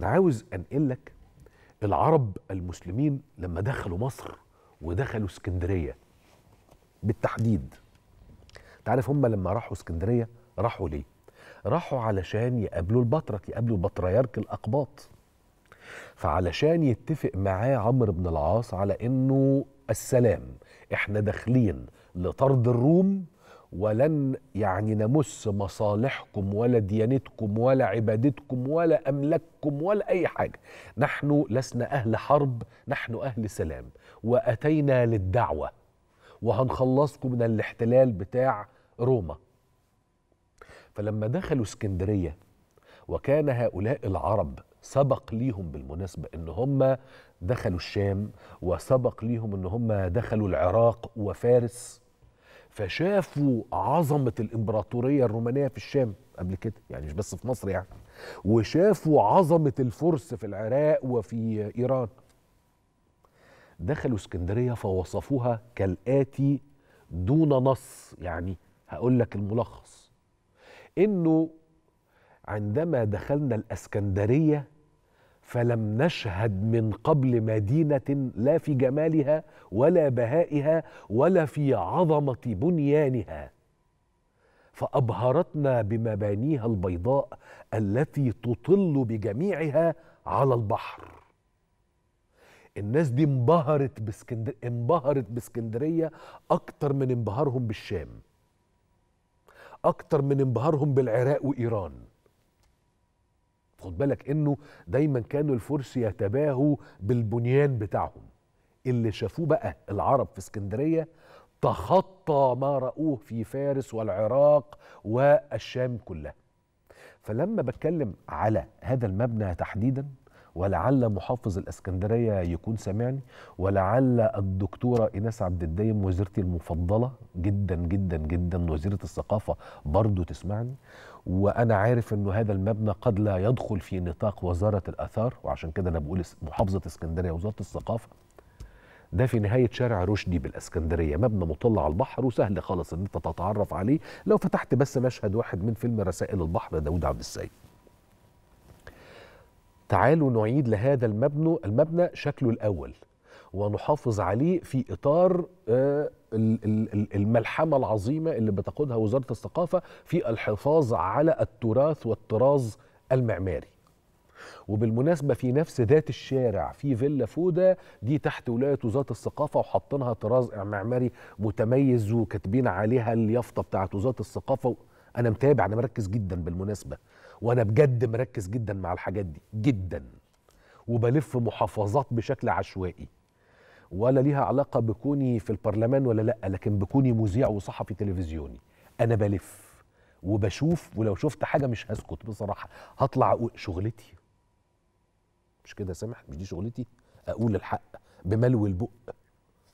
انا عاوز انقل لك العرب المسلمين لما دخلوا مصر ودخلوا اسكندريه بالتحديد انت عارف هم لما راحوا اسكندريه راحوا ليه راحوا علشان يقابلوا البطرك يقابلوا البطريرك الاقباط فعلشان يتفق معاه عمرو بن العاص على انه السلام احنا داخلين لطرد الروم ولن يعني نمس مصالحكم ولا ديانتكم ولا عبادتكم ولا املاككم ولا اي حاجه نحن لسنا اهل حرب نحن اهل سلام واتينا للدعوه وهنخلصكم من الاحتلال بتاع روما فلما دخلوا اسكندريه وكان هؤلاء العرب سبق ليهم بالمناسبة ان هم دخلوا الشام وسبق ليهم ان هم دخلوا العراق وفارس فشافوا عظمه الامبراطوريه الرومانيه في الشام قبل كده يعني مش بس في مصر يعني وشافوا عظمه الفرس في العراق وفي ايران دخلوا اسكندريه فوصفوها كالاتي دون نص يعني هقول لك الملخص انه عندما دخلنا الاسكندريه فلم نشهد من قبل مدينه لا في جمالها ولا بهائها ولا في عظمه بنيانها فابهرتنا بمبانيها البيضاء التي تطل بجميعها على البحر الناس دي انبهرت باسكندر... انبهرت باسكندريه اكتر من انبهارهم بالشام اكتر من انبهارهم بالعراق وايران خد بالك انه دايما كانوا الفرس يتباهوا بالبنيان بتاعهم اللي شافوه بقى العرب في اسكندريه تخطى ما رأوه في فارس والعراق والشام كلها فلما بتكلم على هذا المبنى تحديدا ولعل محافظ الاسكندريه يكون سامعني ولعل الدكتوره ايناس عبد الدايم وزيرتي المفضله جدا جدا جدا وزيره الثقافه برضو تسمعني وانا عارف انه هذا المبنى قد لا يدخل في نطاق وزاره الاثار وعشان كده انا بقول محافظه اسكندريه وزاره الثقافه ده في نهاية شارع رشدي بالإسكندرية مبنى مطل على البحر وسهل خالص إن أنت تتعرف عليه لو فتحت بس مشهد واحد من فيلم رسائل البحر داود عبد السيد تعالوا نعيد لهذا المبنى المبنى شكله الاول ونحافظ عليه في اطار آه، الملحمه العظيمه اللي بتقودها وزاره الثقافه في الحفاظ على التراث والطراز المعماري وبالمناسبه في نفس ذات الشارع في فيلا فودا دي تحت ولايه وزاره الثقافه وحاطينها طراز معماري متميز وكاتبين عليها اليافطه بتاعت وزاره الثقافه انا متابع انا مركز جدا بالمناسبه وانا بجد مركز جدا مع الحاجات دي جدا وبلف محافظات بشكل عشوائي ولا ليها علاقه بكوني في البرلمان ولا لا لكن بكوني مذيع وصحفي تلفزيوني انا بلف وبشوف ولو شفت حاجه مش هسكت بصراحه هطلع اقول شغلتي مش كده سامح مش دي شغلتي اقول الحق بملو البق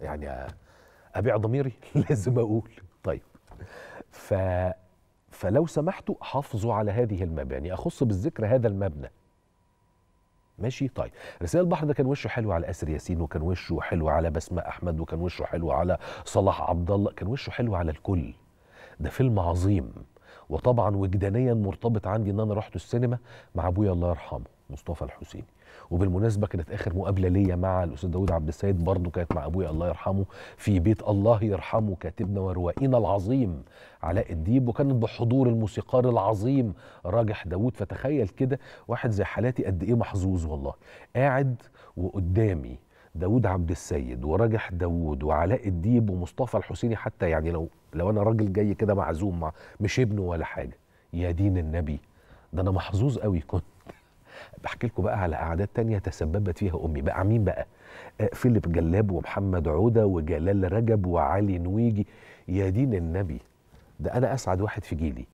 يعني ابيع ضميري لازم اقول طيب ف فلو سمحتوا حافظوا على هذه المباني يعني اخص بالذكر هذا المبنى ماشي طيب رسالة البحر ده كان وشه حلو على اسر ياسين وكان وشه حلو على بسمة احمد وكان وشه حلو على صلاح عبد الله كان وشه حلو على الكل ده فيلم عظيم وطبعا وجدانيا مرتبط عندي ان انا رحت السينما مع ابويا الله يرحمه مصطفى الحسيني وبالمناسبه كانت اخر مقابله ليا مع الاستاذ داود عبد السيد برضه كانت مع ابويا الله يرحمه في بيت الله يرحمه كاتبنا وروائينا العظيم علاء الديب وكانت بحضور الموسيقار العظيم راجح داود فتخيل كده واحد زي حالاتي قد ايه محظوظ والله قاعد وقدامي داود عبد السيد وراجح داود وعلاء الديب ومصطفى الحسيني حتى يعني لو لو انا راجل جاي كده معزوم مع مش ابنه ولا حاجه يا دين النبي ده انا محظوظ قوي كنت بحكي لكم بقى على اعداد تانية تسببت فيها امي بقى مين بقى آه، فيليب جلاب ومحمد عوده وجلال رجب وعلي نويجي يا دين النبي ده انا اسعد واحد في جيلي